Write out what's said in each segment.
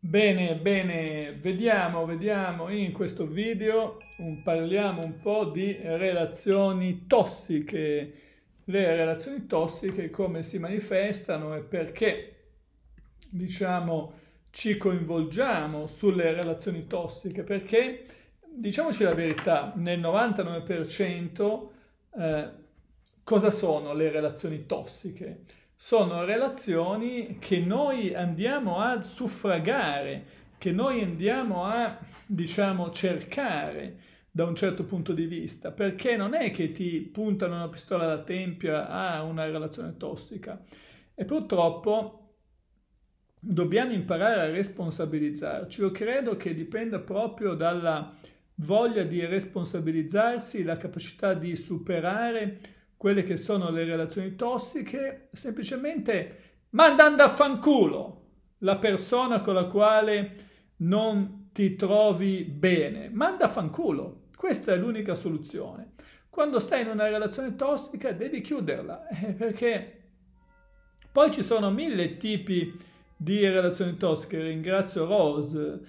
Bene, bene, vediamo, vediamo in questo video, un, parliamo un po' di relazioni tossiche, le relazioni tossiche come si manifestano e perché, diciamo, ci coinvolgiamo sulle relazioni tossiche, perché, diciamoci la verità, nel 99% eh, cosa sono le relazioni tossiche? sono relazioni che noi andiamo a suffragare, che noi andiamo a, diciamo, cercare da un certo punto di vista, perché non è che ti puntano una pistola alla tempia a una relazione tossica. E purtroppo dobbiamo imparare a responsabilizzarci. Io credo che dipenda proprio dalla voglia di responsabilizzarsi, la capacità di superare quelle che sono le relazioni tossiche semplicemente mandando a fanculo la persona con la quale non ti trovi bene. Manda a fanculo. Questa è l'unica soluzione. Quando stai in una relazione tossica devi chiuderla perché poi ci sono mille tipi di relazioni tossiche. Ringrazio Rose.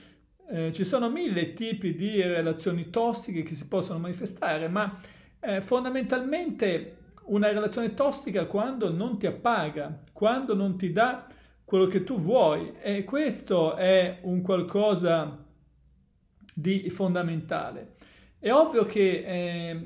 Eh, ci sono mille tipi di relazioni tossiche che si possono manifestare, ma eh, fondamentalmente una relazione tossica quando non ti appaga, quando non ti dà quello che tu vuoi e questo è un qualcosa di fondamentale. È ovvio che,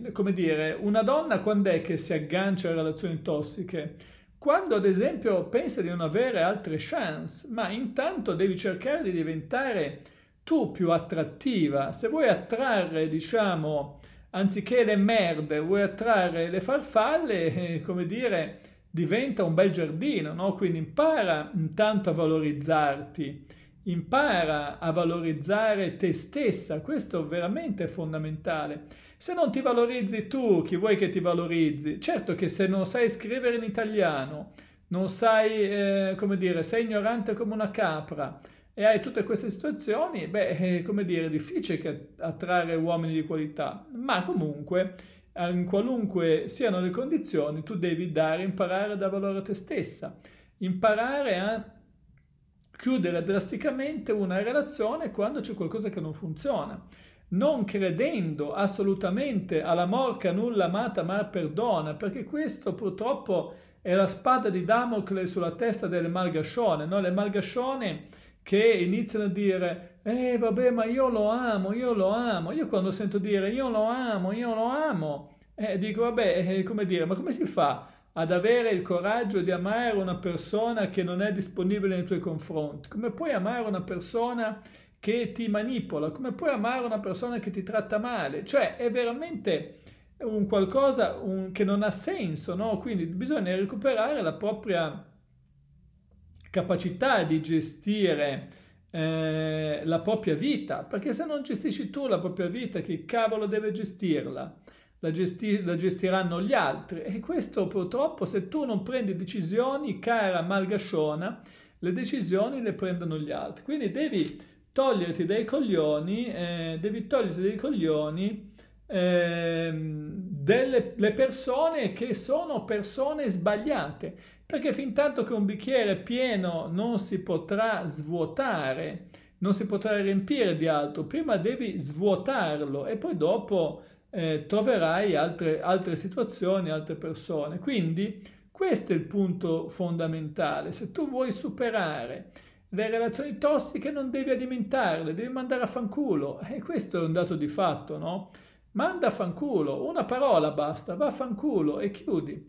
eh, come dire, una donna quando è che si aggancia a relazioni tossiche? Quando ad esempio pensa di non avere altre chance, ma intanto devi cercare di diventare tu più attrattiva. Se vuoi attrarre, diciamo, anziché le merde vuoi attrarre le farfalle, eh, come dire, diventa un bel giardino, no? Quindi impara intanto a valorizzarti, impara a valorizzare te stessa, questo veramente è fondamentale. Se non ti valorizzi tu, chi vuoi che ti valorizzi? Certo che se non sai scrivere in italiano, non sai, eh, come dire, sei ignorante come una capra, e hai tutte queste situazioni, beh, come dire, è difficile attrarre uomini di qualità, ma comunque, in qualunque siano le condizioni, tu devi dare, imparare a dare valore a te stessa, imparare a chiudere drasticamente una relazione quando c'è qualcosa che non funziona. Non credendo assolutamente alla morca nulla amata ma perdona, perché questo purtroppo è la spada di Damocle sulla testa delle malgascione. No? Le malgascione che iniziano a dire eh vabbè ma io lo amo, io lo amo, io quando sento dire io lo amo, io lo amo, eh, dico vabbè, eh, come dire, ma come si fa ad avere il coraggio di amare una persona che non è disponibile nei tuoi confronti? Come puoi amare una persona che ti manipola? Come puoi amare una persona che ti tratta male? Cioè è veramente un qualcosa un, che non ha senso, no? Quindi bisogna recuperare la propria capacità di gestire eh, la propria vita, perché se non gestisci tu la propria vita, che cavolo deve gestirla? La, gesti- la gestiranno gli altri e questo purtroppo se tu non prendi decisioni, cara malgasciona, le decisioni le prendono gli altri. Quindi devi toglierti dai coglioni, eh, devi toglierti dai coglioni eh, delle persone che sono persone sbagliate, perché fin tanto che un bicchiere pieno non si potrà svuotare, non si potrà riempire di altro, prima devi svuotarlo e poi dopo eh, troverai altre, altre situazioni, altre persone. Quindi questo è il punto fondamentale, se tu vuoi superare le relazioni tossiche non devi alimentarle, devi mandare a fanculo e eh, questo è un dato di fatto, no? Manda fanculo, una parola basta, va fanculo e chiudi.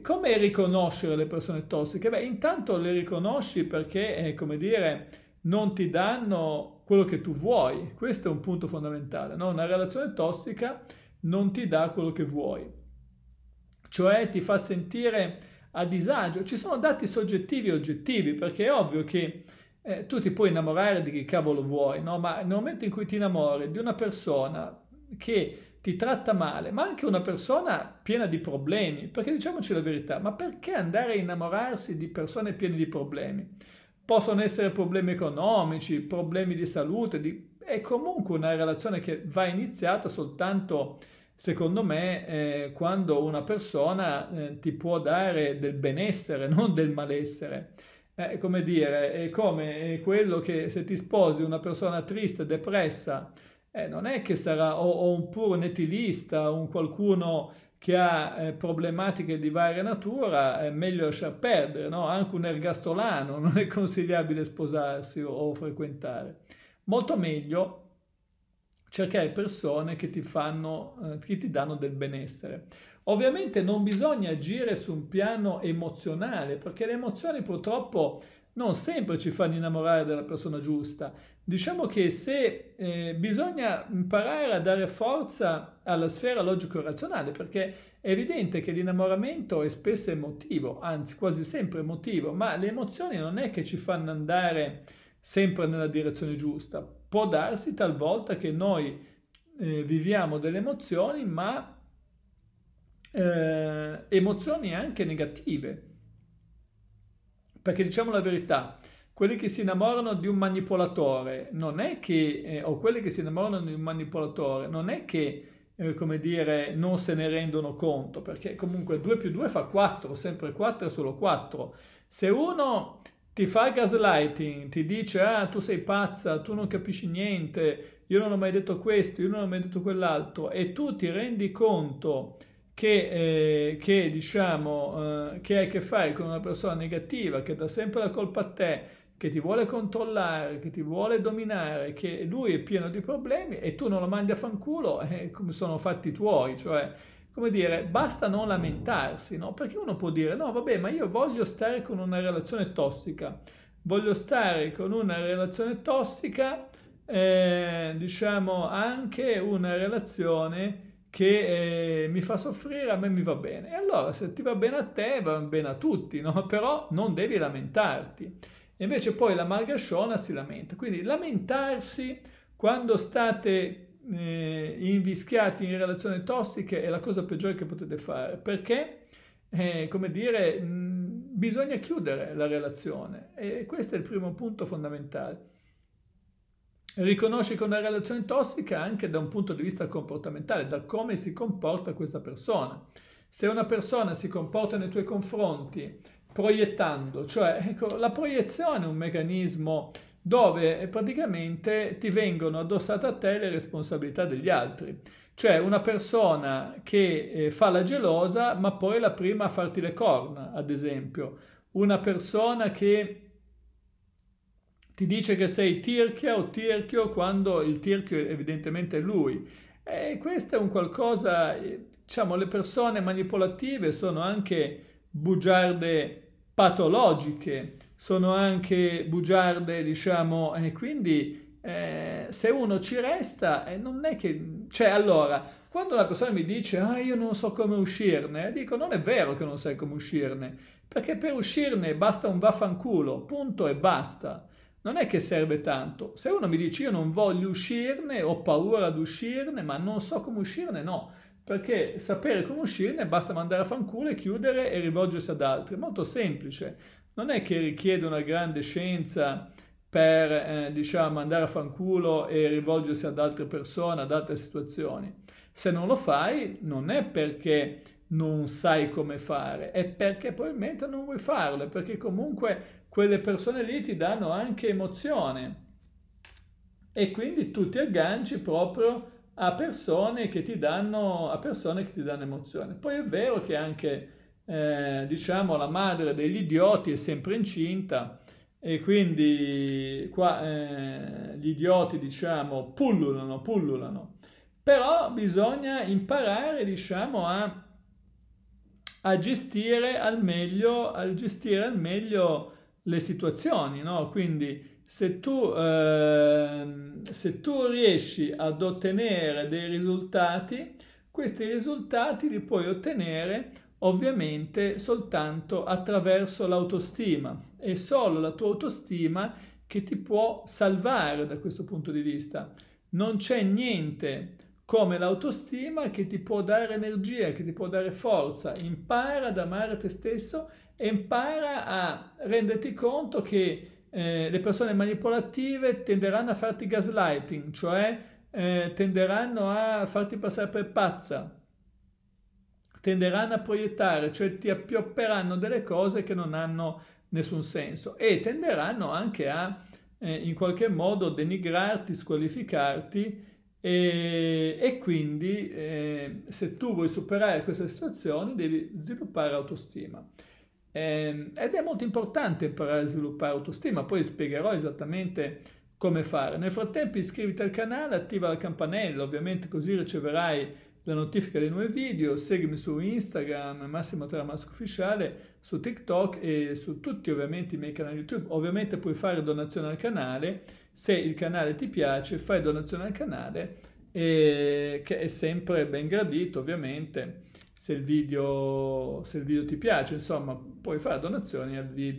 Come riconoscere le persone tossiche? Beh, intanto le riconosci perché, eh, come dire, non ti danno quello che tu vuoi. Questo è un punto fondamentale. No? Una relazione tossica non ti dà quello che vuoi. Cioè ti fa sentire a disagio. Ci sono dati soggettivi e oggettivi, perché è ovvio che eh, tu ti puoi innamorare di chi cavolo vuoi, no? ma nel momento in cui ti innamori di una persona, che ti tratta male, ma anche una persona piena di problemi, perché diciamoci la verità, ma perché andare a innamorarsi di persone piene di problemi? Possono essere problemi economici, problemi di salute, di... è comunque una relazione che va iniziata soltanto secondo me, eh, quando una persona eh, ti può dare del benessere, non del malessere. Eh, come dire, è come quello che se ti sposi una persona triste, depressa, eh, non è che sarà o, o un puro netilista, un qualcuno che ha eh, problematiche di varia natura, è meglio lasciar perdere, no? Anche un ergastolano non è consigliabile sposarsi o, o frequentare. Molto meglio cercare persone che ti, fanno, eh, che ti danno del benessere. Ovviamente non bisogna agire su un piano emozionale, perché le emozioni purtroppo non sempre ci fanno innamorare della persona giusta. Diciamo che se eh, bisogna imparare a dare forza alla sfera logico-razionale, perché è evidente che l'innamoramento è spesso emotivo, anzi quasi sempre emotivo, ma le emozioni non è che ci fanno andare sempre nella direzione giusta. Può darsi talvolta che noi eh, viviamo delle emozioni, ma eh, emozioni anche negative. Perché diciamo la verità, quelli che si innamorano di un manipolatore non è che, eh, o quelli che si innamorano di un manipolatore, non è che, eh, come dire, non se ne rendono conto, perché comunque 2 più 2 fa 4, sempre 4 è solo 4. Se uno ti fa gaslighting, ti dice, ah, tu sei pazza, tu non capisci niente, io non ho mai detto questo, io non ho mai detto quell'altro, e tu ti rendi conto che, eh, che diciamo, eh, che hai a che fare con una persona negativa, che dà sempre la colpa a te, che ti vuole controllare, che ti vuole dominare, che lui è pieno di problemi e tu non lo mandi a fanculo, eh, come sono fatti tuoi, cioè, come dire, basta non lamentarsi, no? Perché uno può dire, no, vabbè, ma io voglio stare con una relazione tossica, voglio stare con una relazione tossica, eh, diciamo, anche una relazione che eh, mi fa soffrire, a me mi va bene. E allora, se ti va bene a te, va bene a tutti, no? Però non devi lamentarti. E invece poi la Margasciona si lamenta. Quindi lamentarsi quando state eh, invischiati in relazioni tossiche è la cosa peggiore che potete fare, perché, eh, come dire, mh, mm, bisogna chiudere la relazione e questo è il primo punto fondamentale. Riconosci che una relazione tossica anche da un punto di vista comportamentale, da come si comporta questa persona. Se una persona si comporta nei tuoi confronti proiettando, cioè ecco, la proiezione è un meccanismo dove praticamente ti vengono addossate a te le responsabilità degli altri. Cioè una persona che eh, fa la gelosa ma poi è la prima a farti le corna, ad esempio. Una persona che ti dice che sei tirchia o tirchio quando il tirchio evidentemente è lui. E questo è un qualcosa, eh, diciamo, le persone manipolative sono anche bugiarde patologiche, sono anche bugiarde, diciamo, e quindi eh, se uno ci resta, eh, non è che... Cioè, allora, quando la persona mi dice, ah, io non so come uscirne, dico, non è vero che non sai come uscirne, perché per uscirne basta un vaffanculo, punto e basta. Non è che serve tanto. Se uno mi dice, io non voglio uscirne, ho paura di uscirne, ma non so come uscirne, no perché sapere come uscirne basta mandare a fanculo e chiudere e rivolgersi ad altri, molto semplice, non è che richiede una grande scienza per eh, diciamo andare a fanculo e rivolgersi ad altre persone, ad altre situazioni. Se non lo fai non è perché non sai come fare, è perché probabilmente non vuoi farlo, perché comunque quelle persone lì ti danno anche emozione e quindi tu ti agganci proprio a persone che ti danno, a persone che ti danno emozione. Poi è vero che anche, eh, diciamo, la madre degli idioti è sempre incinta e quindi qua eh, gli idioti, diciamo, pullulano, pullulano. Però bisogna imparare, diciamo, a, a gestire al meglio, a gestire al meglio le situazioni, no? Quindi se tu... Eh, se tu riesci ad ottenere dei risultati, questi risultati li puoi ottenere ovviamente soltanto attraverso l'autostima. È solo la tua autostima che ti può salvare da questo punto di vista. Non c'è niente come l'autostima che ti può dare energia, che ti può dare forza. Impara ad amare te stesso e impara a renderti conto che eh, le persone manipolative tenderanno a farti gaslighting, cioè eh, tenderanno a farti passare per pazza, tenderanno a proiettare, cioè ti appiopperanno delle cose che non hanno nessun senso e tenderanno anche a eh, in qualche modo denigrarti, squalificarti e, e quindi eh, se tu vuoi superare queste situazioni devi sviluppare autostima. Eh, ed è molto importante imparare a sviluppare autostima, poi spiegherò esattamente come fare. Nel frattempo iscriviti al canale, attiva la campanella, ovviamente così riceverai la notifica dei nuovi video, seguimi su Instagram, Massimo Tramasco Ufficiale, su TikTok e su tutti ovviamente i miei canali YouTube. Ovviamente puoi fare donazione al canale, se il canale ti piace fai donazione al canale, e, eh, che è sempre ben gradito ovviamente se il video, se il video ti piace, insomma puoi fare donazioni al video.